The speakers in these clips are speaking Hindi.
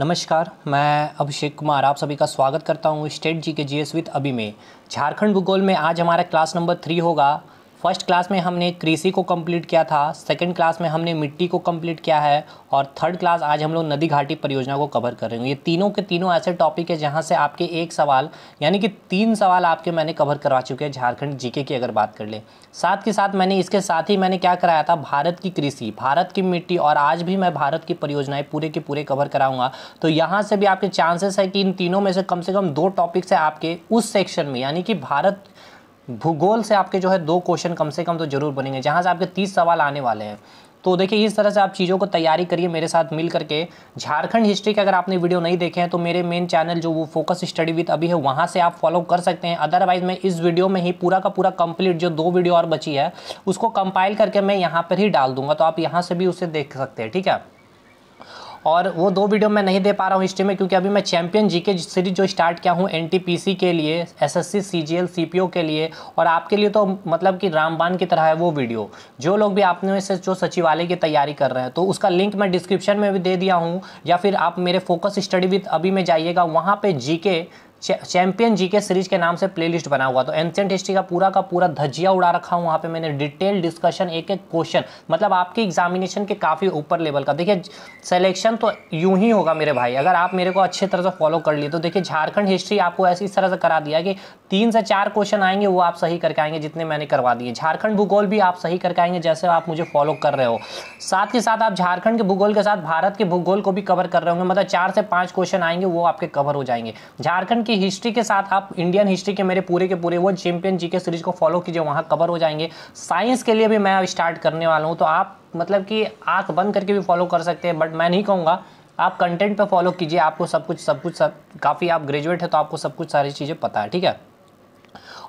नमस्कार मैं अभिषेक कुमार आप सभी का स्वागत करता हूँ स्टेट जी के जीएस विद अभी में झारखंड भूगोल में आज हमारा क्लास नंबर थ्री होगा फर्स्ट क्लास में हमने कृषि को कंप्लीट किया था सेकंड क्लास में हमने मिट्टी को कंप्लीट किया है और थर्ड क्लास आज हम लोग नदी घाटी परियोजना को कवर कर रहे हैं ये तीनों के तीनों ऐसे टॉपिक है जहाँ से आपके एक सवाल यानी कि तीन सवाल आपके मैंने कवर करवा चुके हैं झारखंड जीके की अगर बात कर ले साथ के साथ मैंने इसके साथ ही मैंने क्या कराया था भारत की कृषि भारत की मिट्टी और आज भी मैं भारत की परियोजनाएँ पूरे के पूरे कवर कराऊंगा तो यहाँ से भी आपके चांसेस है कि इन तीनों में से कम से कम दो टॉपिक्स है आपके उस सेक्शन में यानी कि भारत भूगोल से आपके जो है दो क्वेश्चन कम से कम तो जरूर बनेंगे जहाँ से आपके तीस सवाल आने वाले हैं तो देखिए इस तरह से आप चीज़ों को तैयारी करिए मेरे साथ मिल करके झारखंड हिस्ट्री के अगर आपने वीडियो नहीं देखे हैं तो मेरे मेन चैनल जो वो फोकस स्टडी विद अभी है वहाँ से आप फॉलो कर सकते हैं अदरवाइज मैं इस वीडियो में ही पूरा का पूरा कंप्लीट जो दो वीडियो और बची है उसको कंपाइल करके मैं यहाँ पर ही डाल दूंगा तो आप यहाँ से भी उसे देख सकते हैं ठीक है और वो दो वीडियो मैं नहीं दे पा रहा हूँ हिस्ट्री में क्योंकि अभी मैं चैंपियन जी के सीरीज जो स्टार्ट किया हूँ एन के लिए एस एस सीजीएल के लिए और आपके लिए तो मतलब कि रामबान की तरह है वो वीडियो जो लोग भी आपने से जो सचिवालय की तैयारी कर रहे हैं तो उसका लिंक मैं डिस्क्रिप्शन में भी दे दिया हूँ या फिर आप मेरे फोकस स्टडी विथ अभी में जाइएगा वहाँ पर जी चैंपियन जी के सीरीज के नाम से प्लेलिस्ट बना हुआ तो एंशेंट हिस्ट्री का पूरा का पूरा धजिया उड़ा रखा हूँ वहाँ पे मैंने डिटेल डिस्कशन एक एक क्वेश्चन मतलब आपके एग्जामिनेशन के काफ़ी ऊपर लेवल का देखिए सिलेक्शन तो यूं ही होगा मेरे भाई अगर आप मेरे को अच्छे तरह से फॉलो कर लिए तो देखिए झारखंड हिस्ट्री आपको ऐसी इस तरह से करा दिया कि तीन से चार क्वेश्चन आएंगे वो आप सही करके आएंगे जितने मैंने करवा दिए झारखंड भूगोल भी आप सही करके आएंगे जैसे आप मुझे फॉलो कर रहे हो साथ ही साथ आप झारखंड के भूगोल के साथ भारत के भूगोल को भी कवर कर रहे होंगे मतलब चार से पाँच क्वेश्चन आएंगे वो आपके कवर हो जाएंगे झारखंड की हिस्ट्री के साथ आप इंडियन हिस्ट्री के मेरे पूरे के पूरे वो चैंपियन जीके सीरीज को फॉलो कीजिए वहाँ कवर हो जाएंगे साइंस के लिए भी मैं स्टार्ट करने वाला हूँ तो आप मतलब कि आँख बंद करके भी फॉलो कर सकते हैं बट मैं नहीं कहूँगा आप कंटेंट पर फॉलो कीजिए आपको सब कुछ सब कुछ सब काफ़ी आप ग्रेजुएट है तो आपको सब कुछ सारी चीज़ें पता है ठीक है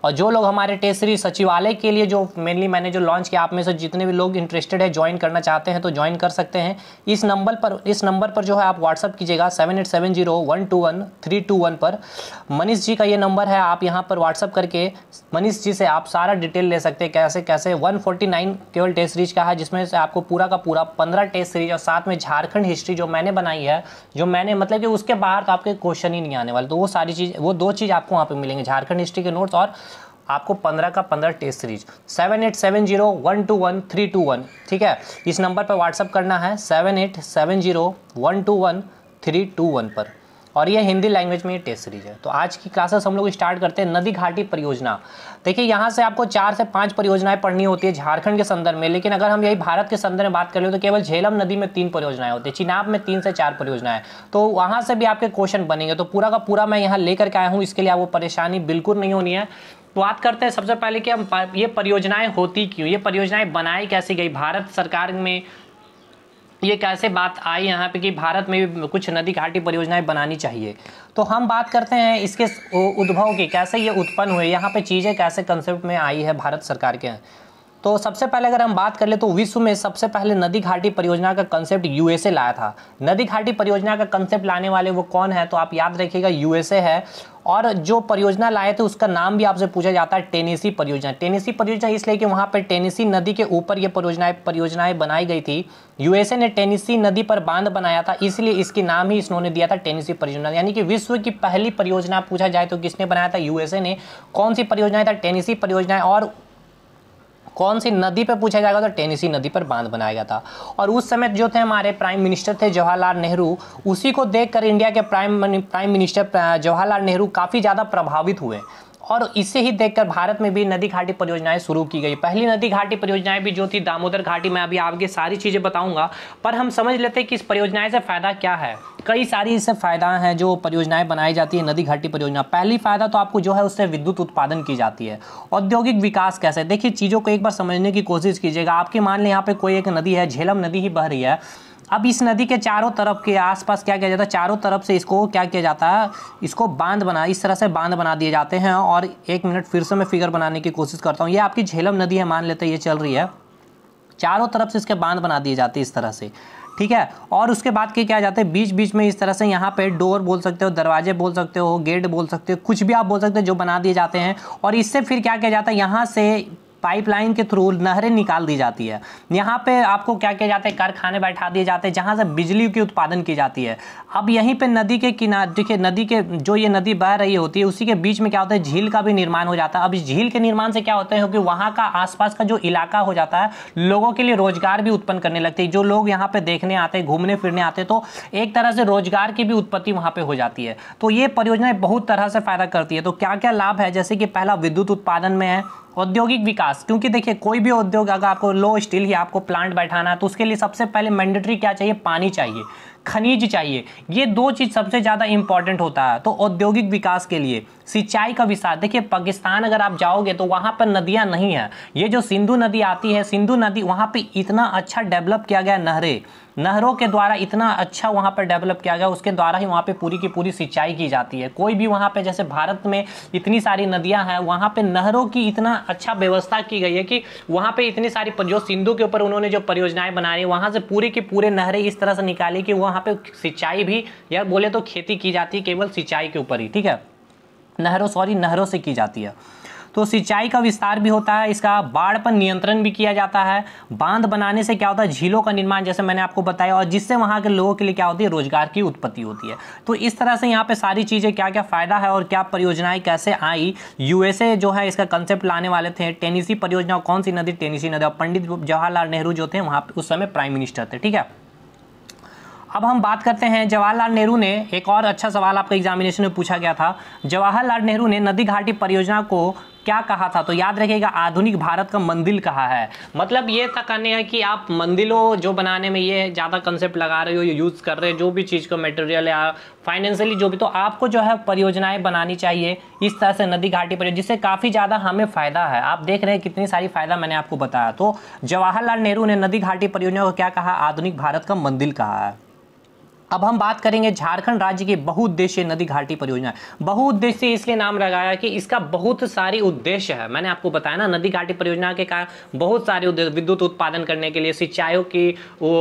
और जो लोग हमारे टेसरी सचिवालय के लिए जो मेनली मैंने जो लॉन्च किया आप में से जितने भी लोग इंटरेस्टेड है ज्वाइन करना चाहते हैं तो ज्वाइन कर सकते हैं इस नंबर पर इस नंबर पर जो है आप व्हाट्सअप कीजिएगा seven eight seven zero one two one three two one पर मनीष जी का ये नंबर है आप यहाँ पर व्हाट्सअप करके मनीष जी से आप सारा डिटेल ले सकते हैं कैसे कैसे वन फोर्टी नाइन केवल टेस्ट सीरीज का है जिसमें से आपको पूरा का पूरा पंद्रह टेस्ट सीरीज और साथ में झारखंड हिस्ट्री जो मैंने बनाई है जो मैंने मतलब कि उसके बाहर तो आपके क्वेश्चन ही नहीं आने वाले तो वो सारी चीज़ वो दो चीज़ आपको वहाँ पर मिलेंगे झारखंड हिस्ट्री के नोट्स और आपको पंद्रह का पंद्रह test series seven eight seven zero one two one three two one ठीक है इस नंबर पर व्हाट्सअप करना है seven eight seven zero one two one three two one पर और ये हिंदी लैंग्वेज में ये टेस्ट सीरीज है तो आज की क्लासेस हम लोग स्टार्ट करते हैं नदी घाटी परियोजना देखिए यहाँ से आपको चार से पांच परियोजनाएं पढ़नी होती है झारखंड के संदर्भ में लेकिन अगर हम यही भारत के संदर्भ में बात कर लें तो केवल झेलम नदी में तीन परियोजनाएं होती है चिनाब में तीन से चार परियोजनाएं तो वहाँ से भी आपके क्वेश्चन बनेंगे तो पूरा का पूरा मैं यहाँ लेकर के आया हूँ इसके लिए आपको परेशानी बिल्कुल नहीं होनी है बात करते हैं सबसे पहले कि हम ये परियोजनाएं होती क्यों ये परियोजनाएं बनाई कैसे गई भारत सरकार में ये कैसे बात आई यहाँ पे कि भारत में भी कुछ नदी घाटी परियोजनाएं बनानी चाहिए तो हम बात करते हैं इसके उद्भव की कैसे ये उत्पन्न हुए यहाँ पे चीज़ें कैसे कंसेप्ट में आई है भारत सरकार के तो सबसे पहले अगर हम बात कर ले तो विश्व में सबसे पहले नदी घाटी परियोजना का कंसेप्ट यूएसए लाया था नदी घाटी परियोजना का कंसेप्ट लाने वाले वो कौन है तो आप याद रखिएगा यूएसए है और जो परियोजना लाए थे उसका नाम भी आपसे पूछा जाता है टेनेसी परियोजना टेनेसी परियोजना इसलिए कि वहाँ पर टेनेसी नदी के ऊपर ये परियोजनाएं परियोजनाएं बनाई गई थी यूएसए ने टेनेसी नदी पर बांध बनाया था इसलिए इसकी नाम ही इन्होंने दिया था टेनेसी परियोजना यानी कि विश्व की पहली परियोजना पूछा जाए तो किसने बनाया था यूएसए ने कौन सी परियोजनाएं था टेनेसी परियोजनाएं और कौन सी नदी पर पूछा जाएगा तो टेनिसी नदी पर बांध बनाया गया था और उस समय जो थे हमारे प्राइम मिनिस्टर थे जवाहरलाल नेहरू उसी को देखकर इंडिया के prime prime minister Jawaharlal Nehru काफ़ी ज़्यादा प्रभावित हुए और इसे ही देखकर भारत में भी नदी घाटी परियोजनाएं शुरू की गई पहली नदी घाटी परियोजनाएं भी जो थी दामोदर घाटी में अभी आपके सारी चीज़ें बताऊंगा पर हम समझ लेते हैं कि इस परियोजनाएं से फ़ायदा क्या है कई सारी इससे फ़ायदा हैं जो परियोजनाएं बनाई जाती है नदी घाटी परियोजना पहली फ़ायदा तो आपको जो है उससे विद्युत उत्पादन की जाती है औद्योगिक विकास कैसे देखिए चीज़ों को एक बार समझने की कोशिश कीजिएगा आपके मान लें यहाँ पर कोई एक नदी है झेलम नदी ही बह रही है अब इस नदी के चारों तरफ के आसपास क्या किया जाता है चारों तरफ से इसको क्या किया जाता है इसको बांध बना इस तरह से बांध बना दिए जाते हैं और एक मिनट फिर से मैं फिगर बनाने की कोशिश करता हूँ ये आपकी झेलम नदी है मान लेते हैं ये चल रही है चारों तरफ से इसके बांध बना दिए जाते हैं इस तरह से ठीक है और उसके बाद के क्या जाते हैं बीच बीच में इस तरह से यहाँ पे डोर बोल सकते हो दरवाजे बोल सकते हो गेट बोल सकते हो कुछ भी आप बोल सकते हो जो बना दिए जाते हैं और इससे फिर क्या किया जाता है यहाँ से पाइपलाइन के थ्रू नहरें निकाल दी जाती है यहाँ पे आपको क्या किया जाता है कारखाने बैठा दिए जाते हैं जहाँ से बिजली की उत्पादन की जाती है अब यहीं पे नदी के किनारे देखिए नदी के जो ये नदी बह रही होती है उसी के बीच में क्या होता है झील का भी निर्माण हो जाता है अब इस झील के निर्माण से क्या होता है कि वहाँ का आसपास का जो इलाका हो जाता है लोगों के लिए रोजगार भी उत्पन्न करने लगती है जो लोग यहाँ पे देखने आते हैं घूमने फिरने आते हैं तो एक तरह से रोजगार की भी उत्पत्ति वहाँ पे हो जाती है तो ये परियोजनाएं बहुत तरह से फायदा करती है तो क्या क्या लाभ है जैसे कि पहला विद्युत उत्पादन में है औद्योगिक विकास क्योंकि देखिए कोई भी उद्योग अगर आपको लो स्टील या आपको प्लांट बैठाना है तो उसके लिए सबसे पहले मैंडेटरी क्या चाहिए पानी चाहिए खनिज चाहिए ये दो चीज़ सबसे ज़्यादा इंपॉर्टेंट होता है तो औद्योगिक विकास के लिए सिंचाई का विस्तार देखिए पाकिस्तान अगर आप जाओगे तो वहाँ पर नदियाँ नहीं हैं ये जो सिंधु नदी आती है सिंधु नदी वहाँ पर इतना अच्छा डेवलप किया गया नहरें नहरों के द्वारा इतना अच्छा वहाँ पर डेवलप किया गया उसके द्वारा ही वहाँ पर पूरी की पूरी सिंचाई की जाती है कोई भी वहाँ पर जैसे भारत में इतनी सारी नदियाँ हैं वहाँ पर नहरों की इतना अच्छा व्यवस्था की गई है कि वहाँ पर इतनी सारी जो सिंधु के ऊपर उन्होंने जो परियोजनाएँ बनाई वहाँ से पूरी की पूरे नहरें इस तरह से निकाली कि वहाँ पर सिंचाई भी या बोले तो खेती की जाती है केवल सिंचाई के ऊपर ही ठीक है नहरों सॉरी नहरों से की जाती है तो सिंचाई का विस्तार भी होता है इसका बाढ़ पर नियंत्रण भी किया जाता है बांध बनाने से क्या होता है झीलों का निर्माण जैसे मैंने आपको बताया और जिससे वहाँ के लोगों के लिए क्या होती है रोजगार की उत्पत्ति होती है तो इस तरह से यहाँ पर सारी चीज़ें क्या क्या फ़ायदा है और क्या परियोजनाएँ कैसे आई यूएसए जो है इसका कंसेप्ट लाने वाले थे टेनिसी परियोजना कौन सी नदी टेनिसी नदी और पंडित जवाहरलाल नेहरू जो थे वहाँ उस समय प्राइम मिनिस्टर थे ठीक है अब हम बात करते हैं जवाहरलाल नेहरू ने एक और अच्छा सवाल आपका एग्जामिनेशन में पूछा गया था जवाहरलाल नेहरू ने नदी घाटी परियोजना को क्या कहा था तो याद रखिएगा आधुनिक भारत का मंदिर कहा है मतलब ये था कहने है कि आप मंदिरों जो बनाने में ये ज़्यादा कंसेप्ट लगा रहे हो यूज़ कर रहे हो जो भी चीज़ का मटेरियल या फाइनेंशियली जो भी तो आपको जो है परियोजनाएं बनानी चाहिए इस तरह से नदी घाटी पर जिससे काफ़ी ज़्यादा हमें फ़ायदा है आप देख रहे हैं कितनी सारी फ़ायदा मैंने आपको बताया तो जवाहरलाल नेहरू ने नदी घाटी परियोजना को क्या कहा आधुनिक भारत का मंदिर कहा है अब हम बात करेंगे झारखंड राज्य की बहुउद्देश्य नदी घाटी परियोजना बहुउद्देश्य इसलिए नाम लगाया कि इसका बहुत सारी उद्देश्य है मैंने आपको बताया ना नदी घाटी परियोजना के कारण बहुत सारे उद्देश्य विद्युत उत्पादन करने के लिए सिंचाइयों की वो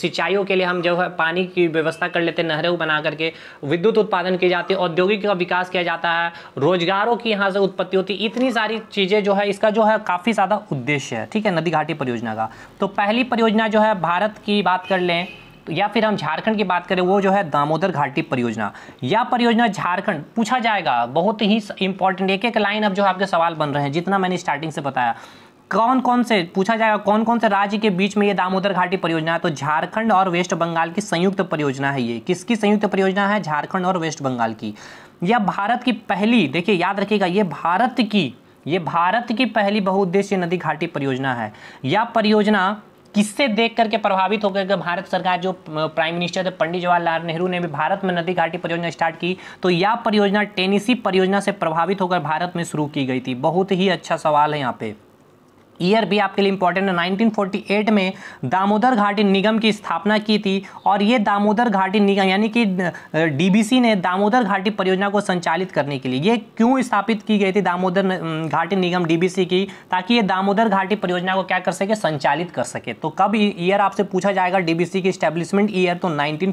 सिंचाइयों के लिए हम जो है पानी की व्यवस्था कर लेते हैं नहरें बना करके विद्युत उत्पादन की जाती है औद्योगिक का विकास किया जाता है रोजगारों की यहाँ से उत्पत्ति होती है इतनी सारी चीज़ें जो है इसका जो है काफ़ी ज़्यादा उद्देश्य है ठीक है नदी घाटी परियोजना का तो पहली परियोजना जो है भारत की बात कर लें या फिर हम झारखंड की बात करें वो जो है दामोदर घाटी परियोजना या परियोजना झारखंड पूछा जाएगा बहुत ही इंपॉर्टेंट एक एक लाइन अब जो आपके सवाल बन रहे हैं जितना मैंने स्टार्टिंग से बताया कौन कौन से पूछा जाएगा कौन कौन से राज्य के बीच में ये दामोदर घाटी परियोजना है तो झारखंड और वेस्ट बंगाल की संयुक्त परियोजना है ये किसकी संयुक्त परियोजना है झारखंड और वेस्ट बंगाल की यह भारत की पहली देखिए याद रखिएगा ये भारत की ये भारत की पहली बहुउद्देश्य नदी घाटी परियोजना है यह परियोजना किससे देख करके प्रभावित होकर भारत सरकार जो प्राइम मिनिस्टर थे पंडित जवाहरलाल नेहरू ने भी भारत में नदी घाटी परियोजना स्टार्ट की तो यह परियोजना टेनिसी परियोजना से प्रभावित होकर भारत में शुरू की गई थी बहुत ही अच्छा सवाल है यहाँ पे ईयर भी आपके लिए इंपॉर्टेंट है 1948 में दामोदर घाटी निगम की स्थापना की थी और ये दामोदर घाटी निगम यानी कि डीबीसी ने दामोदर घाटी परियोजना को संचालित करने के लिए ये क्यों स्थापित की गई थी दामोदर घाटी निगम डीबीसी की ताकि ये दामोदर घाटी परियोजना को क्या कर सके संचालित कर सके तो कब ईयर आपसे पूछा जाएगा डी की स्टैब्लिशमेंट ईयर तो नाइनटीन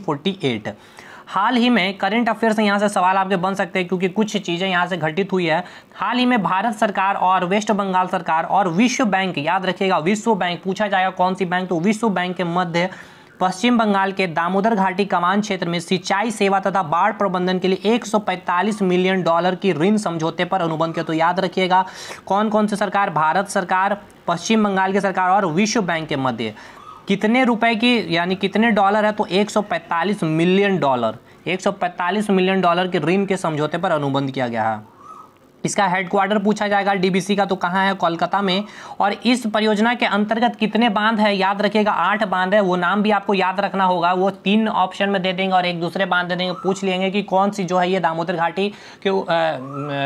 हाल ही में करंट अफेयर से यहाँ से सवाल आपके बन सकते हैं क्योंकि कुछ चीज़ें यहाँ से घटित हुई है हाल ही में भारत सरकार और वेस्ट बंगाल सरकार और विश्व बैंक याद रखिएगा विश्व बैंक पूछा जाएगा कौन सी बैंक तो विश्व बैंक के मध्य पश्चिम बंगाल के दामोदर घाटी कमान क्षेत्र में सिंचाई सेवा तथा बाढ़ प्रबंधन के लिए 145 मिलियन डॉलर की ऋण समझौते पर अनुबंध किया तो याद रखिएगा कौन कौन सी सरकार भारत सरकार पश्चिम बंगाल की सरकार और विश्व बैंक के मध्य कितने रुपए की यानी कितने डॉलर है तो 145 मिलियन डॉलर 145 मिलियन डॉलर के ऋण के समझौते पर अनुबंध किया गया है इसका हेडक्वार्टर पूछा जाएगा डीबीसी का तो कहाँ है कोलकाता में और इस परियोजना के अंतर्गत कितने बांध है याद रखिएगा आठ बांध है वो नाम भी आपको याद रखना होगा वो तीन ऑप्शन में दे देंगे और एक दूसरे बांध दे देंगे पूछ लेंगे कि कौन सी जो है ये दामोदर घाटी के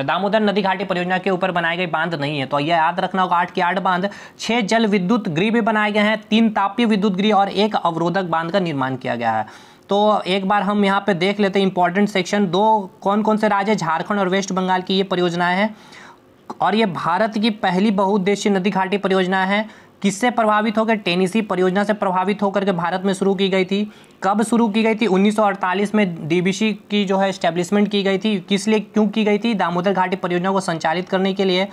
दामोदर नदी घाटी परियोजना के ऊपर बनाए गए बांध नहीं है तो यह याद रखना होगा आठ के आठ बांध छः जल विद्युत गृह भी बनाए गए हैं तीन तापीय विद्युत गृह और एक अवरोधक बांध का निर्माण किया गया है तो एक बार हम यहाँ पे देख लेते हैं इंपॉर्टेंट सेक्शन दो कौन कौन से राज्य झारखंड और वेस्ट बंगाल की ये परियोजनाएं हैं और ये भारत की पहली बहुउद्देशीय नदी घाटी परियोजना है किससे प्रभावित होकर टेनिसी परियोजना से प्रभावित होकर के भारत में शुरू की गई थी कब शुरू की गई थी 1948 में डीबीसी की जो है स्टेब्लिशमेंट की गई थी किस लिए क्यों की गई थी दामोदर घाटी परियोजना को संचालित करने के लिए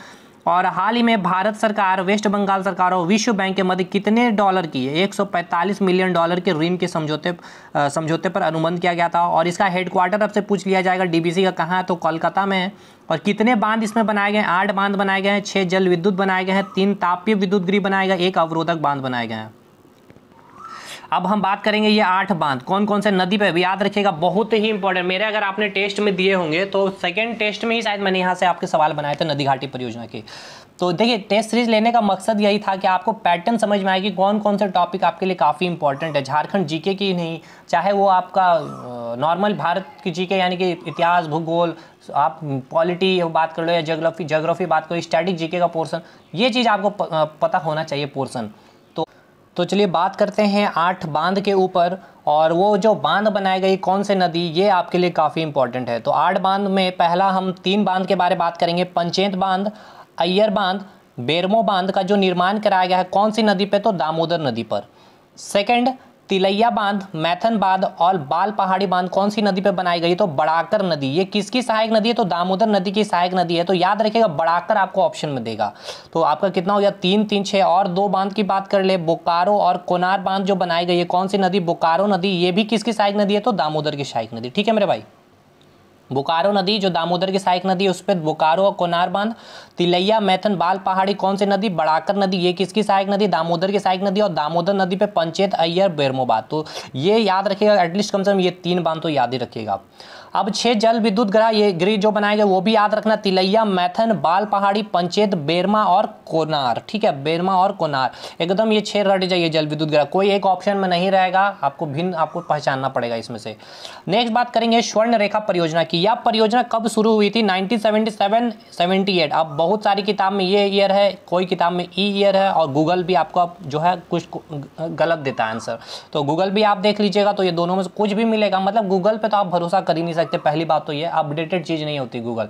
और हाल ही में भारत सरकार वेस्ट बंगाल सरकार और विश्व बैंक के मध्य कितने डॉलर की एक मिलियन डॉलर के ऋण के समझौते समझौते पर अनुबंध किया गया था और इसका हेडक्वार्टर आपसे पूछ लिया जाएगा डीबीसी का कहाँ है तो कोलकाता में है और कितने बांध इसमें बनाए गए हैं आठ बांध बनाए गए हैं छः जल विद्युत बनाए गए हैं तीन तापीय विद्युत गृह बनाए गए एक अवरोधक बांध बनाए गए हैं अब हम बात करेंगे ये आठ बांध कौन कौन से नदी पे याद रखिएगा बहुत ही इंपॉर्टेंट मेरे अगर आपने टेस्ट में दिए होंगे तो सेकेंड टेस्ट में ही शायद मैंने यहाँ से आपके सवाल बनाए थे नदी घाटी परियोजना के तो देखिए टेस्ट सीरीज लेने का मकसद यही था कि आपको पैटर्न समझ में आए कि कौन कौन से टॉपिक आपके लिए काफ़ी इंपॉर्टेंट है झारखंड जीके की नहीं चाहे वो आपका नॉर्मल भारत की जीके यानी कि इतिहास भूगोल आप पॉलिटी बात कर लो या जोग्राफी जोग्राफी बात करो स्टैटिक जीके का पोर्सन ये चीज़ आपको पता होना चाहिए पोर्सन तो चलिए बात करते हैं आठ बांध के ऊपर और वो जो बांध बनाए गई कौन से नदी ये आपके लिए काफ़ी इंपॉर्टेंट है तो आठ बांध में पहला हम तीन बांध के बारे में बात करेंगे पंचेत बांध अय्यर बांध बेरमो बांध का जो निर्माण कराया गया है कौन सी नदी पे तो दामोदर नदी पर सेकंड तिलैया बांध मैथन बांध और बाल पहाड़ी बांध कौन सी नदी पर बनाई गई तो बड़ाकर नदी ये किसकी सहायक नदी है तो दामोदर नदी की सहायक नदी है तो याद रखिएगा बड़ाकर आपको ऑप्शन में देगा तो आपका कितना हो गया तीन तीन छः और दो बांध की बात कर ले बोकारो और कोनार बांध जो बनाई गई है कौन सी नदी बोकारो नदी ये भी किसकी सहायक नदी है तो दामोदर की सहायक नदी ठीक है मेरे भाई बोकारो नदी जो दामोदर की सहायक नदी है उस पर बोकारो और कोनार बांध तिलैया मैथन बाल पहाड़ी कौन सी नदी बड़ाकर नदी ये किसकी सहायक नदी दामोदर की सहायक नदी और दामोदर नदी पे पंचेत अय्यर बेरमोबा तो ये याद रखिएगा एटलीस्ट कम से कम ये तीन बांध तो याद ही रखिएगा अब छह जल विद्युत ग्रह ये गृह जो बनाए गए वो भी याद रखना तिलैया मैथन बाल पहाड़ी पंचेत बेरमा और कोनार ठीक है बेरमा और कोनार एकदम ये छह रट जाइए जल विद्युत ग्रह कोई एक ऑप्शन में नहीं रहेगा आपको भिन्न आपको पहचानना पड़ेगा इसमें से नेक्स्ट बात करेंगे स्वर्ण रेखा परियोजना की यह परियोजना कब शुरू हुई थी नाइनटीन सेवेंटी अब बहुत सारी किताब में ये ईयर है कोई किताब में ई ईयर है और गूगल भी आपको जो है कुछ गलत देता है आंसर तो गूगल भी आप देख लीजिएगा तो ये दोनों में से कुछ भी मिलेगा मतलब गूगल पर तो आप भरोसा कर ही नहीं सकते सकते पहली बात तो ये अपडेटेड चीज़ नहीं होती गूगल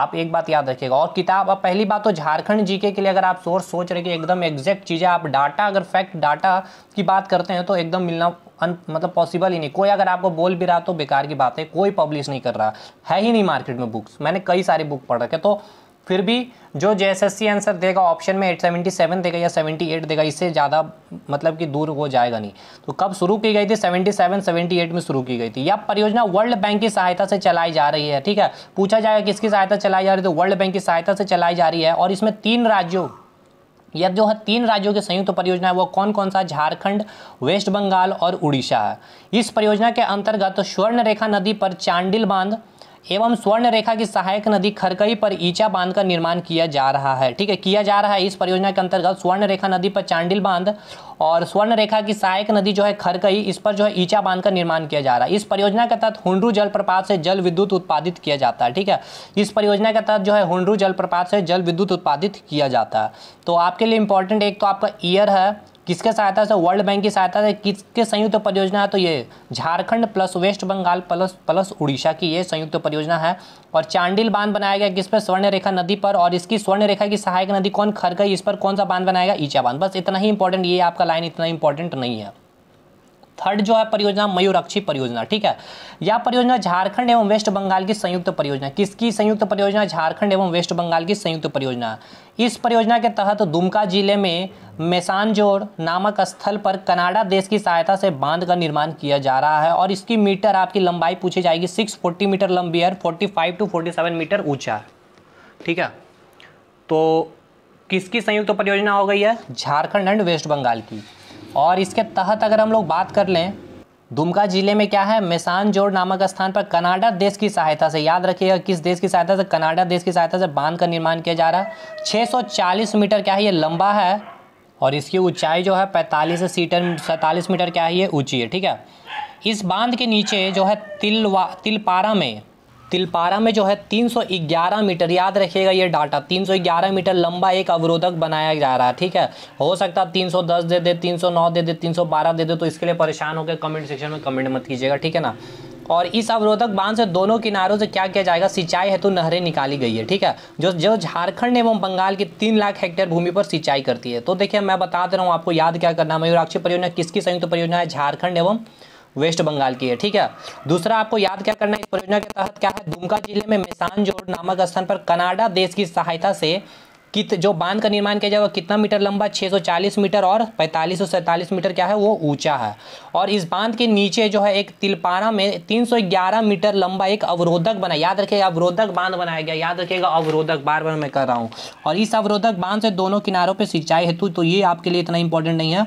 आप एक बात याद रखिएगा और किताब अब पहली बात तो झारखंड जीके के लिए अगर आप सोर्स सोच रहे कि एकदम एग्जैक्ट चीज़ें आप डाटा अगर फैक्ट डाटा की बात करते हैं तो एकदम मिलना अन मतलब पॉसिबल ही नहीं कोई अगर आपको बोल भी रहा तो बेकार की बात है कोई पब्लिश नहीं कर रहा है ही नहीं मार्केट में बुक्स मैंने कई सारी बुक पढ़ रखे तो फिर भी जो जे आंसर देगा ऑप्शन में 877 देगा या 78 देगा इससे ज़्यादा मतलब कि दूर हो जाएगा नहीं तो कब शुरू की गई थी 77 78 में शुरू की गई थी यह परियोजना वर्ल्ड बैंक की सहायता से चलाई जा रही है ठीक है पूछा जाएगा किसकी सहायता चलाई जा रही है तो वर्ल्ड बैंक की सहायता से चलाई जा रही है और इसमें तीन राज्यों यह जो है तीन राज्यों के संयुक्त तो परियोजना है वो कौन कौन सा झारखंड वेस्ट बंगाल और उड़ीसा है इस परियोजना के अंतर्गत स्वर्ण रेखा नदी पर चांडिल बांध एवं स्वर्ण रेखा की सहायक नदी खरकई पर ईचा बांध का निर्माण किया जा रहा है ठीक है किया जा रहा है इस परियोजना के अंतर्गत स्वर्ण रेखा नदी पर चांडिल बांध और स्वर्ण रेखा की सहायक नदी जो है खरकई इस पर जो है ईचा बांध का निर्माण किया जा रहा है इस परियोजना के तहत हुंडरू जलप्रपात से जल विद्युत उत्पादित किया जाता है ठीक है इस परियोजना के तहत जो है जल जलप्रपात से जल विद्युत उत्पादित किया जाता है तो आपके लिए इंपॉर्टेंट एक तो आपका ईयर है किसके सहायता से वर्ल्ड बैंक की सहायता से किसके संयुक्त तो परियोजना है तो ये Jharkhand plus West Bengal plus plus Orissa की ये संयुक्त तो परियोजना है और चांडिल बांध बनाया गया किस पर स्वर्ण रेखा नदी पर और इसकी स्वर्ण रेखा की सहायक नदी कौन खरगई इस पर कौन सा बांध बनाएगा ईचा बांध बस इतना ही इंपॉर्टेंट ये आपका लाइन इतना इंपॉर्टेंट नहीं है थर्ड जो है परियोजना मयूराक्षी परियोजना ठीक है यह परियोजना झारखंड एवं वेस्ट बंगाल की संयुक्त परियोजना किसकी संयुक्त परियोजना झारखंड एवं वेस्ट बंगाल की संयुक्त परियोजना इस परियोजना के तहत दुमका जिले में मेसानजोर नामक स्थल पर कनाडा देश की सहायता से बांध का निर्माण किया जा रहा है और इसकी मीटर आपकी लंबाई पूछी जाएगी सिक्स मीटर लंबी है फोर्टी टू फोर्टी मीटर ऊंचा ठीक है तो किसकी संयुक्त परियोजना हो गई है झारखंड एंड वेस्ट बंगाल की और इसके तहत अगर हम लोग बात कर लें दुमका जिले में क्या है जोड़ नामक स्थान पर कनाडा देश की सहायता से याद रखिएगा किस देश की सहायता से कनाडा देश की सहायता से बांध का निर्माण किया जा रहा है 640 मीटर क्या है ये लंबा है और इसकी ऊंचाई जो है 45 सीटर सैंतालीस मीटर क्या है ये ऊंची है ठीक है इस बांध के नीचे जो है तिलवा तिलपारा में तिलपारा में जो है 311 मीटर याद रखिएगा ये डाटा 311 मीटर लंबा एक अवरोधक बनाया जा रहा है ठीक है हो सकता है 310 दे दे 309 दे दे 312 दे दे तो इसके लिए परेशान होकर कमेंट सेक्शन में कमेंट मत कीजिएगा ठीक है ना और इस अवरोधक बांध से दोनों किनारों से क्या किया जाएगा सिंचाई हेतु तो नहरें निकाली गई है ठीक है जो जो झारखंड एवं बंगाल की तीन लाख हेक्टेयर भूमि पर सिंचाई करती है तो देखिए मैं बता दे रहा हूँ आपको याद क्या करना मयूराक्षी परियोजना किसकी संयुक्त परियोजना है झारखंड एवं वेस्ट बंगाल की है ठीक है दूसरा आपको याद क्या करना है इस परियोजना के तहत क्या है दुमका जिले में जोड़ नामक स्थान पर कनाडा देश की सहायता से कित जो बांध का निर्माण किया जाएगा कितना मीटर लंबा 640 मीटर और पैंतालीस सौ मीटर क्या है वो ऊंचा है और इस बांध के नीचे जो है एक तिलपारा में 311 मीटर लंबा एक अवरोधक बना याद रखिएगा अवरोधक बांध बनाया गया याद रखिएगा अवरोधक बार बार मैं कर रहा हूँ और इस अवरोधक बांध से दोनों किनारों पर सिंचाई हेतु तो ये आपके लिए इतना इंपॉर्टेंट नहीं है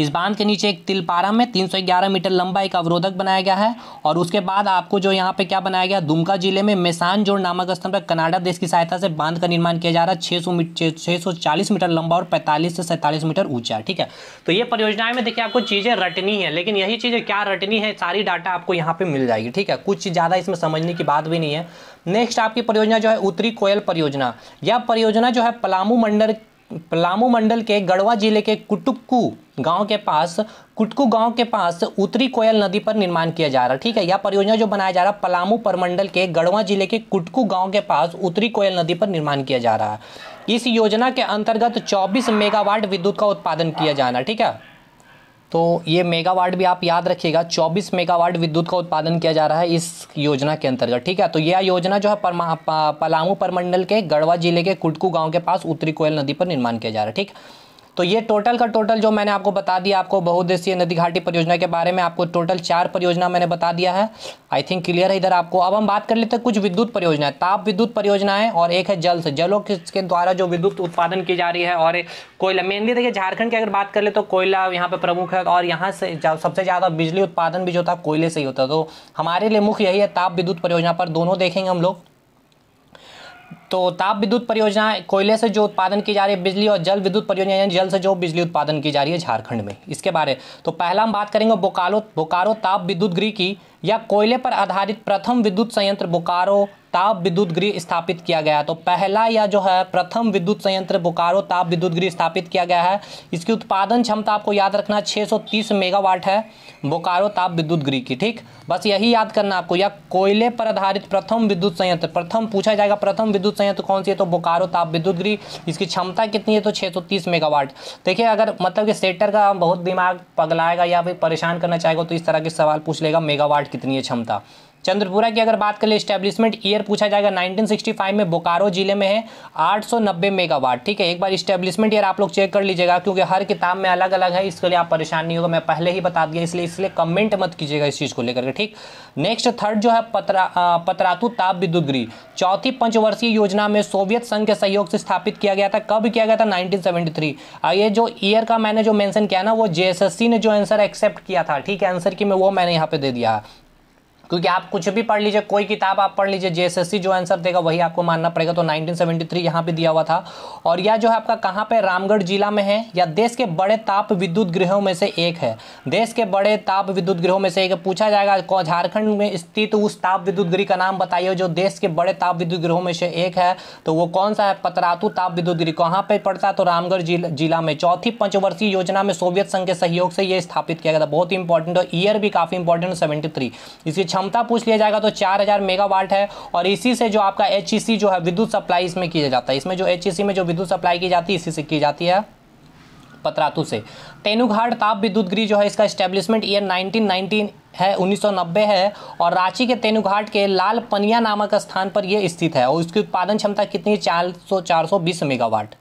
इस बांध के नीचे एक तिलपारा में 311 मीटर लंबा एक अवरोधक बनाया गया है और उसके बाद आपको जो यहाँ पे क्या बनाया गया दुमका जिले में मेसान जोड़ नामक स्थान पर कनाडा देश की सहायता से बांध का निर्माण किया जा रहा है छः छः मीटर लंबा और पैंतालीस से सैंतालीस मीटर ऊंचा ठीक है तो ये परियोजनाएं में देखिए आपको चीज़ें रटनी है लेकिन यही चीज़ें क्या रटनी है सारी डाटा आपको यहाँ पे मिल जाएगी ठीक है कुछ ज़्यादा इसमें समझने की बात भी नहीं है नेक्स्ट आपकी परियोजना जो है उत्तरी कोयल परियोजना यह परियोजना जो है पलामू मंडल पलामू मंडल के गढ़वा जिले के कुटुक्कू गांव के पास कुटकू गांव के पास उत्तरी कोयल नदी पर निर्माण किया जा रहा है ठीक है यह परियोजना जो बनाया जा रहा है पलामू परमंडल के गढ़वा जिले के कुटकू गांव के पास उत्तरी कोयल नदी पर निर्माण किया जा रहा है इस योजना के अंतर्गत 24 मेगावाट विद्युत का उत्पादन किया जाना ठीक है तो ये मेगावाट भी आप याद रखिएगा 24 मेगावाट विद्युत का उत्पादन किया जा रहा है इस योजना के अंतर्गत ठीक है तो यह योजना जो है पलामू परमंडल के गढ़वा जिले के कुटकू गांव के पास उत्तरी कोयल नदी पर निर्माण किया जा रहा है ठीक तो ये टोटल का टोटल जो मैंने आपको बता दिया आपको बहुद्देशीय नदी घाटी परियोजना के बारे में आपको टोटल चार परियोजना मैंने बता दिया है आई थिंक क्लियर है इधर आपको अब हम बात कर लेते हैं कुछ विद्युत परियोजनाएं ताप विद्युत परियोजनाएं और एक है जल से जलों के द्वारा जो विद्युत उत्पादन की जा रही है और कोयला मेनली देखिए झारखंड की अगर बात कर ले तो कोयला यहाँ पर प्रमुख है और यहाँ से सबसे ज़्यादा बिजली उत्पादन भी जो था कोयले से ही होता है तो हमारे लिए मुख्य यही है ताप विद्युत परियोजना पर दोनों देखेंगे हम लोग तो ताप विद्युत परियोजना कोयले से जो उत्पादन की जा रही है बिजली और जल विद्युत परियोजना यानी जल से जो बिजली उत्पादन की जा रही है झारखंड में इसके बारे तो पहला हम बात करेंगे बोकालो बोकारो ताप विद्युत गृह की या कोयले पर आधारित प्रथम विद्युत संयंत्र बोकारो ताप विद्युत गृह स्थापित किया गया तो पहला या जो है प्रथम विद्युत संयंत्र बोकारो ताप विद्युत गृह स्थापित किया गया है इसकी उत्पादन क्षमता आपको याद रखना 630 मेगावाट है बोकारो ताप विद्युत गृह की ठीक बस यही याद करना आपको या कोयले पर आधारित प्रथम विद्युत संयंत्र प्रथम पूछा जाएगा प्रथम विद्युत संयंत्र कौन सी है तो बोकारो ताप विद्युत गृह इसकी क्षमता कितनी है तो तीस मेगावाट देखिए अगर मतलब कि सेक्टर का बहुत दिमाग पगलाएगा या फिर परेशान करना चाहेगा तो इस तरह के सवाल पूछ लेगा मेगावाट कितनी है क्षमता चंद्रपुरा की अगर बात कर ले स्टैब्लिशमेंट ईयर पूछा जाएगा 1965 में बोकारो जिले में है 890 मेगावाट ठीक है एक बार स्टैब्लिशमेंट ईयर आप लोग चेक कर लीजिएगा क्योंकि हर किताब में अलग अलग है इसके लिए आप परेशान नहीं होगा मैं पहले ही बता दिया इसलिए इसलिए कमेंट मत कीजिएगा इस चीज़ को लेकर के ठीक नेक्स्ट थर्ड जो है पतरा पतरातु ताप विद्युत गृह चौथी पंचवर्षीय योजना में सोवियत संघ के सहयोग से स्थापित किया गया था कब किया गया था 1973 ये जो ईयर का मैंने जो मेंशन किया ना वो जेएसएससी ने जो आंसर एक्सेप्ट किया था ठीक है आंसर की मैं वो मैंने यहाँ पे दे दिया क्योंकि आप कुछ भी पढ़ लीजिए कोई किताब आप पढ़ लीजिए जेएसएससी जो आंसर देगा वही आपको मानना पड़ेगा तो 1973 यहाँ पे दिया हुआ था और यह जो है आपका कहाँ पे रामगढ़ जिला में है या देश के बड़े ताप विद्युत गृहों में से एक है देश के बड़े ताप विद्युत गृहों में से एक पूछा जाएगा झारखंड में स्थित उस ताप विद्युत गृह का नाम बताइए जो देश के बड़े ताप विद्युत गृहों में से एक है तो वो कौन सा है पतरातु ताप विद्युत गृह कहाँ पर पड़ता तो रामगढ़ जिला में चौथी पंचवर्षीय योजना में सोवियत संघ के सहयोग से यह स्थापित किया गया था बहुत ही इंपॉर्टेंट और ईयर भी काफ़ी इंपॉर्टेंट सेवेंटी थ्री इसकी क्षमता पूछ लिया जाएगा तो 4000 मेगावाट है और इसी से जो आपका एच e जो है विद्युत सप्लाई इसमें किया जाता है इसमें जो एच e में जो विद्युत सप्लाई की जाती है इसी से की जाती है पतरातू से तेनुघाट ताप विद्युत गृह जो है इसका स्टैब्लिशमेंट ईयर 1919 है 1990 है और रांची के तेनुघाट के लाल पनिया नामक स्थान पर यह स्थित है और उसकी उत्पादन क्षमता कितनी है चार सौ मेगावाट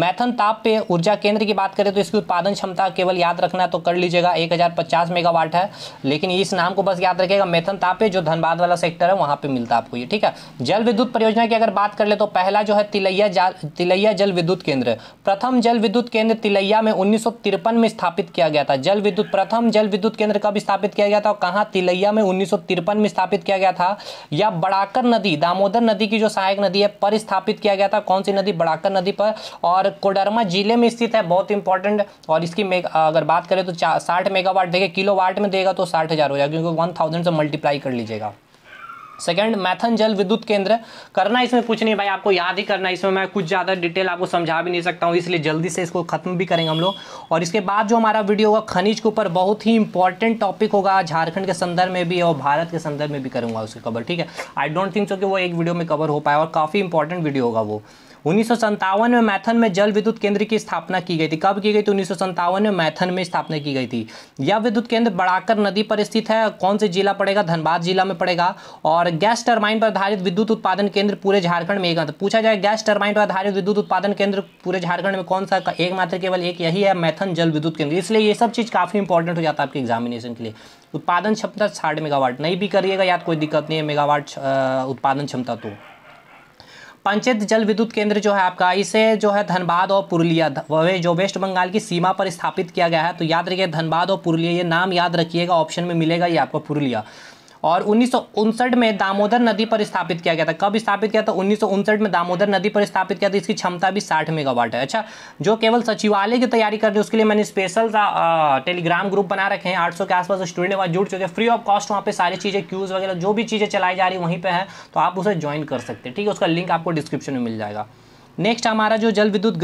मैथन ताप पे ऊर्जा केंद्र की बात करें तो इसकी उत्पादन क्षमता केवल याद रखना तो कर लीजिएगा एक हज़ार पचास मेगावाट है लेकिन इस नाम को बस याद रखेगा मैथन ताप पे जो धनबाद वाला सेक्टर है वहां पे मिलता है आपको ये ठीक है जल विद्युत परियोजना की अगर बात कर ले तो पहला जो है तिलैया तिलैया जल विद्युत केंद्र प्रथम जल विद्युत केंद्र तिलैया में उन्नीस में स्थापित किया गया था जल विद्युत प्रथम जल विद्युत केंद्र कब स्थापित किया गया था और कहाँ तिलैया में उन्नीस में स्थापित किया गया था या बड़ाकर नदी दामोदर नदी की जो सहायक नदी है पर स्थापित किया गया था कौन सी नदी बड़ाकर नदी पर और और कोडरमा जिले में स्थित है बहुत इंपॉर्टेंट और इसकी अगर बात करें तो साठ मेगावाट देखिए किलो वाट में देगा तो साठ हज़ार हो जाएगा क्योंकि वन थाउजेंड से मल्टीप्लाई कर लीजिएगा सेकेंड मैथन जल विद्युत केंद्र करना इसमें कुछ नहीं भाई आपको याद ही करना इसमें मैं कुछ ज़्यादा डिटेल आपको समझा भी नहीं सकता हूँ इसलिए जल्दी से इसको खत्म भी करेंगे हम लोग और इसके बाद जो हमारा वीडियो होगा खनिज के ऊपर बहुत ही इंपॉर्टेंट टॉपिक होगा झारखंड के संदर्भ में भी और भारत के संदर्भ में भी करूँगा उसके कवर ठीक है आई डोंट थिंक सो कि वो एक वीडियो में कवर हो पाया और काफ़ी इंपॉर्टेंट वीडियो होगा वो उन्नीस में मैथन में जल विद्युत केंद्र की स्थापना की गई थी कब की गई थी उन्नीस में मैथन में स्थापना की गई थी यह विद्युत केंद्र बड़ाकर नदी पर स्थित है कौन से जिला पड़ेगा धनबाद जिला में पड़ेगा और गैस टर्माइन पर आधारित विद्युत उत्पादन केंद्र पूरे झारखंड में एक तो पूछा जाए गैस टर्माइन पर आधारित विद्युत उत्पादन केंद्र पूरे झारखंड में कौन सा एकमात्र केवल एक यही है मैथन जल विद्युत केंद्र इसलिए ये सब चीज़ काफ़ी इंपॉर्टेंट हो जाता है आपके एग्जामिनेशन के लिए उत्पादन क्षमता साठ मेगावाट नहीं भी करिएगा याद कोई दिक्कत नहीं है मेगावाट उत्पादन क्षमता तो पंचायत जल विद्युत केंद्र जो है आपका इसे जो है धनबाद और पुरुलिया वे जो वेस्ट बंगाल की सीमा पर स्थापित किया गया है तो याद रखिए धनबाद और पुरुलिया ये नाम याद रखिएगा ऑप्शन में मिलेगा ये आपको पुरुलिया और उन्नीस में दामोदर नदी पर स्थापित किया गया था कब स्थापित किया था उन्नीस में दामोदर नदी पर स्थापित किया था इसकी क्षमता भी साठ मेगावाट है अच्छा जो केवल सचिवालय की तैयारी कर रही है उसके लिए मैंने स्पेशल टेलीग्राम ग्रुप बना रखे हैं आठ के आसपास स्टूडेंट वहाँ जुड़ चुके हैं फ्री ऑफ कॉस्ट वहाँ पर सारी चीज़ें क्यूज़ वगैरह जो भी चीज़ें चलाई जा रही वहीं पर है तो आप उसे ज्वाइन कर सकते हैं ठीक है उसका लिंक आपको डिस्क्रिप्शन में मिल जाएगा नेक्स्ट हमारा जो जल विद्युत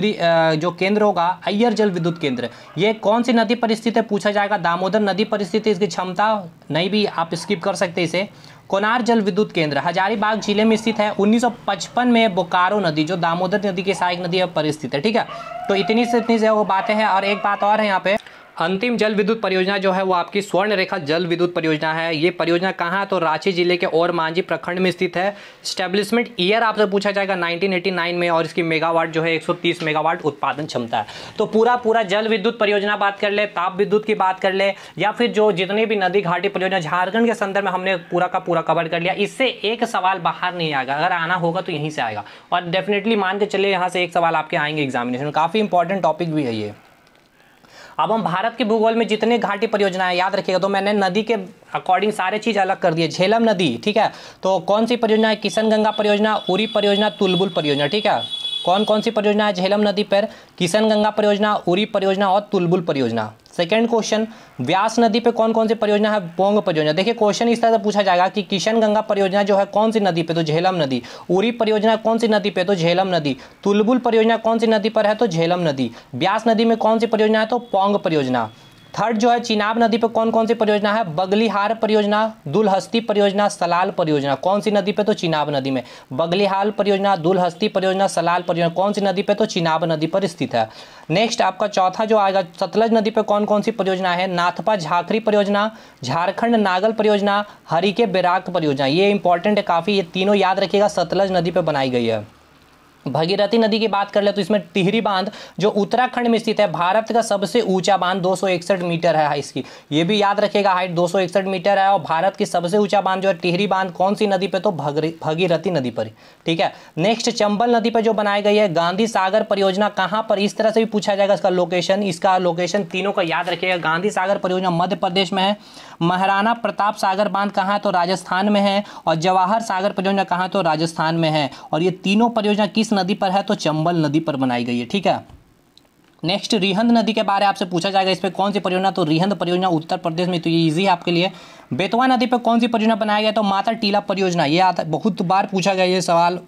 जो केंद्र होगा अय्यर जल विद्युत केंद्र ये कौन सी नदी पर स्थित है पूछा जाएगा दामोदर नदी पर स्थित इसकी क्षमता नहीं भी आप स्किप कर सकते इसे कोनार जल विद्युत केंद्र हजारीबाग जिले में स्थित है 1955 में बोकारो नदी जो दामोदर नदी की सहायक नदी पर स्थित है ठीक है तो इतनी से इतनी से वो बातें हैं और एक बात और है यहाँ पे अंतिम जल विद्युत परियोजना जो है वो आपकी स्वर्ण रेखा जल विद्युत परियोजना है ये परियोजना कहाँ तो रांची जिले के और मांझी प्रखंड में स्थित है स्टैब्लिशमेंट ईयर आपसे पूछा जाएगा 1989 में और इसकी मेगावाट जो है 130 मेगावाट उत्पादन क्षमता है तो पूरा पूरा जल विद्युत परियोजना बात कर ले ताप विद्युत की बात कर ले या फिर जो जितनी भी नदी घाटी परियोजना झारखंड के संदर्भ में हमने पूरा का पूरा कवर कर लिया इससे एक सवाल बाहर नहीं आएगा अगर आना होगा तो यहीं से आएगा और डेफिनेटली मान के चले यहाँ से एक सवाल आपके आएंगे एग्जामिनेशन काफ़ी इंपॉर्टेंट टॉपिक भी है ये अब हम भारत के भूगोल में जितने घाटी परियोजनाएं याद रखिएगा तो मैंने नदी के अकॉर्डिंग सारे चीज़ अलग कर दिए झेलम नदी ठीक है तो कौन सी परियोजना है किशन गंगा परियोजना उरी परियोजना तुलबुल परियोजना ठीक है कौन कौन सी परियोजना है झेलम नदी पर किशन गंगा परियोजना उरी परियोजना और तुलबुल परियोजना सेकेंड क्वेश्चन व्यास नदी पे कौन कौन सी परियोजना है पोंग परियोजना देखिए क्वेश्चन इस तरह से पूछा जाएगा कि किशन गंगा परियोजना जो है कौन सी नदी पे तो झेलम नदी उरी परियोजना कौन सी नदी पे तो झेलम नदी तुलबुल परियोजना कौन सी नदी पर है तो झेलम नदी व्यास नदी में कौन सी परियोजना है तो पोंग परियोजना थर्ड जो है चिनाब नदी पर कौन कौन सी परियोजना है बगलीहार परियोजना दुलहस्ती परियोजना सलाल परियोजना कौन सी नदी पे तो चिनाब नदी में बगलीहाल परियोजना दुलहस्ती परियोजना सलाल परियोजना कौन सी नदी पे तो चिनाब नदी पर स्थित है नेक्स्ट आपका चौथा जो आएगा सतलज नदी पर कौन कौन सी परियोजना है नाथपा झाखरी परियोजना झारखंड नागल परियोजना हरिके बेराक परियोजना ये इंपॉर्टेंट है काफ़ी ये तीनों याद रखिएगा सतलज नदी पर बनाई गई है भगीरथी नदी की बात कर ले तो इसमें टिहरी बांध जो उत्तराखंड में स्थित है भारत का सबसे ऊंचा बांध दो मीटर है इसकी ये भी याद रखेगा हाइट दो मीटर है और भारत की सबसे ऊंचा बांध जो है टिहरी बांध कौन सी नदी पर तो भगीरथी नदी पर ठीक है नेक्स्ट चंबल नदी पर जो बनाई गई है गांधी सागर परियोजना कहां पर इस तरह से भी पूछा जाएगा इसका लोकेशन इसका लोकेशन तीनों का याद रखिएगा गांधी सागर परियोजना मध्य प्रदेश में है महाराणा प्रताप सागर बांध कहाँ तो राजस्थान में है और जवाहर सागर परियोजना कहाँ तो राजस्थान में है और ये तीनों परियोजना किस नदी पर है तो चंबल नदी पर बनाई गई है ठीक है नेक्स्ट रिहंद नदी के बारे में आपसे पूछा जाएगा इस पर कौन सी परियोजना तो रिहंद परियोजना उत्तर प्रदेश में तो ये ईजी है आपके लिए बेतवा नदी पर कौन सी परियोजना बनाया गया तो माता टीला परियोजना ये आता बहुत बार पूछा गया ये सवाल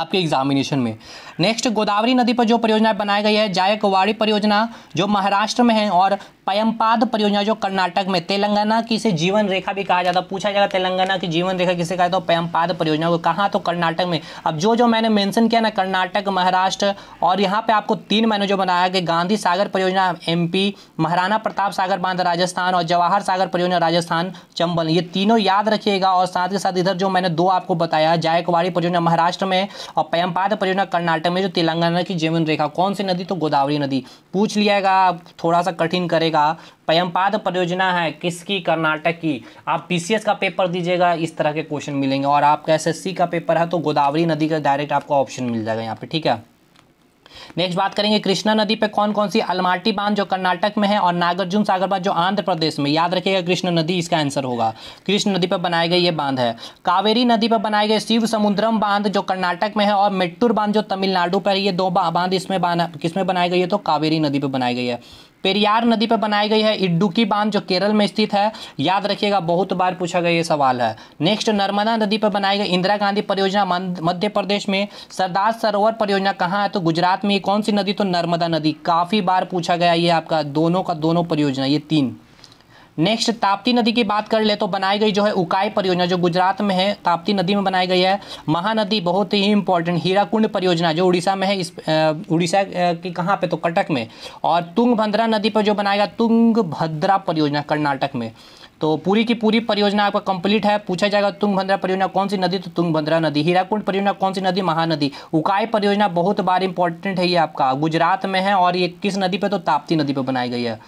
आपके एग्जामिनेशन में नेक्स्ट गोदावरी नदी पर जो परियोजना बनाई गई है जायकवाड़ी परियोजना जो महाराष्ट्र में है और पयमपाद परियोजना जो कर्नाटक में तेलंगाना की इसे जीवन रेखा भी कहा जाता है पूछा जाएगा तेलंगाना की जीवन रेखा किसे कहा तो पयमपाद परियोजना को कहा तो कर्नाटक में अब जो जो मैंने मेंशन किया ना कर्नाटक महाराष्ट्र और यहाँ पे आपको तीन मैंने जो बनाया गया गांधी सागर परियोजना एमपी महाराणा प्रताप सागर बांध राजस्थान और जवाहर सागर परियोजना राजस्थान चंबल ये तीनों याद रखिएगा और साथ ही साथ इधर जो मैंने दो आपको बताया जायकवाड़ी परियोजना महाराष्ट्र में और पयमपाद परियोजना कर्नाटक आइटम है जो तेलंगाना की जीवन रेखा कौन सी नदी तो गोदावरी नदी पूछ लिया थोड़ा सा कठिन करेगा पयमपाद परियोजना है किसकी कर्नाटक की आप पीसीएस का पेपर दीजिएगा इस तरह के क्वेश्चन मिलेंगे और आपका एसएससी का पेपर है तो गोदावरी नदी का डायरेक्ट आपको ऑप्शन मिल जाएगा यहाँ पे ठीक है नेक्स्ट बात करेंगे कृष्णा नदी पे कौन कौन सी अलमाटी बांध जो कर्नाटक में है और नागार्जुन सागर बांध जो आंध्र प्रदेश में याद रखिएगा कृष्ण नदी इसका आंसर होगा कृष्ण नदी पर बनाए गए ये बांध है कावेरी नदी पर बनाए गए शिव समुद्रम बांध जो कर्नाटक में है और मेट्टूर बांध जो तमिलनाडु पर ये दो बांध इसमें किसमें बनाए गई है तो कावेरी नदी पर बनाई गई है पेरियार नदी पर बनाई गई है इड्डुकी बांध जो केरल में स्थित है याद रखिएगा बहुत बार पूछा गया ये सवाल है नेक्स्ट नर्मदा नदी पर बनाई गई इंदिरा गांधी परियोजना मध्य प्रदेश में सरदार सरोवर परियोजना कहाँ है तो गुजरात में कौन सी नदी तो नर्मदा नदी काफ़ी बार पूछा गया ये आपका दोनों का दोनों परियोजना ये तीन नेक्स्ट ताप्ती नदी की बात कर ले तो बनाई गई जो है उकाई परियोजना जो गुजरात में है ताप्ती नदी में बनाई गई है महानदी बहुत ही इंपॉर्टेंट हीराकुंड परियोजना जो उड़ीसा में है इस उड़ीसा की कहाँ पे तो कटक में और तुंगभद्रा नदी पर जो बनाएगा तुंगभद्रा परियोजना कर्नाटक में तो पूरी की पूरी परियोजना आपका कंप्लीट है पूछा जाएगा तुंगभद्रा परियोजना कौन सी नदी तो तुंगभद्रा नदी हीराकुंड परियोजना कौन सी नदी महानदी उकाई परियोजना बहुत बार इंपॉर्टेंट है ये आपका गुजरात में है और ये किस नदी पर तो ताप्ती नदी पर बनाई गई है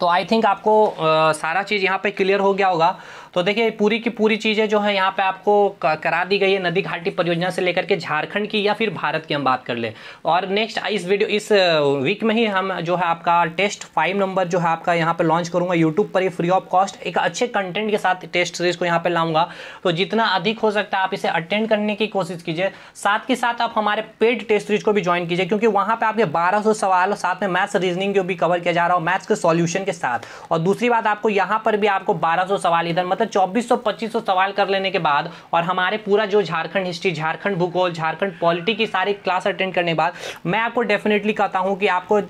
तो आई थिंक आपको आ, सारा चीज़ यहाँ पे क्लियर हो गया होगा तो देखिए पूरी की पूरी चीज़ें जो है यहाँ पे आपको करा दी गई है नदी घाटी परियोजना से लेकर के झारखंड की या फिर भारत की हम बात कर ले और नेक्स्ट इस वीडियो इस वीक में ही हम जो है आपका टेस्ट फाइव नंबर जो है आपका यहाँ पर लॉन्च करूँगा यूट्यूब पर ही फ्री ऑफ कॉस्ट एक अच्छे कंटेंट के साथ टेस्ट सीरीज को यहाँ पर लाऊंगा तो जितना अधिक हो सकता है आप इसे अटेंड करने की कोशिश कीजिए साथ के साथ आप हमारे पेड टेस्ट सीरीज को भी ज्वाइन कीजिए क्योंकि वहाँ पर आपके बारह सवाल और साथ में मैथ्स रीजनिंग को भी कवर किया जा रहा हो मैथ्स के सॉल्यूशन के साथ और दूसरी बात आपको यहाँ पर भी आपको बारह सवाल इधर मतलब मतलब चौबीस सौ पच्चीस सौ सवाल कर लेने के बाद और हमारे पूरा जो झारखंड हिस्ट्री झारखंड भूगोल झारखंड पॉलिटी की सारी क्लास अटेंड करने के बाद मैं आपको डेफिनेटली कहता हूँ कि आपको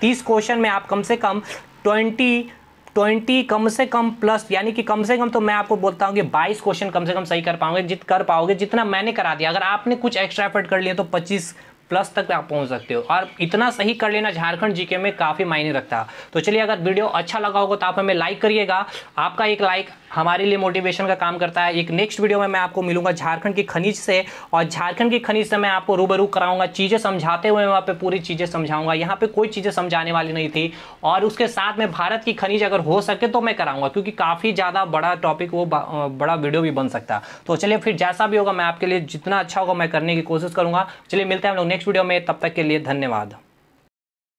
तीस क्वेश्चन में आप कम से कम ट्वेंटी 20 कम से कम प्लस यानी कि कम से कम तो मैं आपको बोलता हूँ कि 22 क्वेश्चन कम से कम सही कर पाओगे जित कर पाओगे जितना मैंने करा दिया अगर आपने कुछ एक्स्ट्रा एफर्ट कर लिया तो 25 प्लस तक आप पहुँच सकते हो और इतना सही कर लेना झारखंड जीके में काफ़ी मायने रखता है तो चलिए अगर वीडियो अच्छा लगा होगा तो आप हमें लाइक करिएगा आपका एक लाइक हमारे लिए मोटिवेशन का काम करता है एक नेक्स्ट वीडियो में मैं आपको मिलूंगा झारखंड की खनिज से और झारखंड की खनिज से मैं आपको रूबरू कराऊंगा चीज़ें समझाते हुए मैं वहाँ पे पूरी चीज़ें समझाऊंगा यहाँ पे कोई चीज़ें समझाने वाली नहीं थी और उसके साथ में भारत की खनिज अगर हो सके तो मैं कराऊंगा क्योंकि काफ़ी ज़्यादा बड़ा टॉपिक वो बड़ा वीडियो भी बन सकता तो चलिए फिर जैसा भी होगा मैं आपके लिए जितना अच्छा होगा मैं करने की कोशिश करूँगा चलिए मिलते हैं हम लोग नेक्स्ट वीडियो में तब तक के लिए धन्यवाद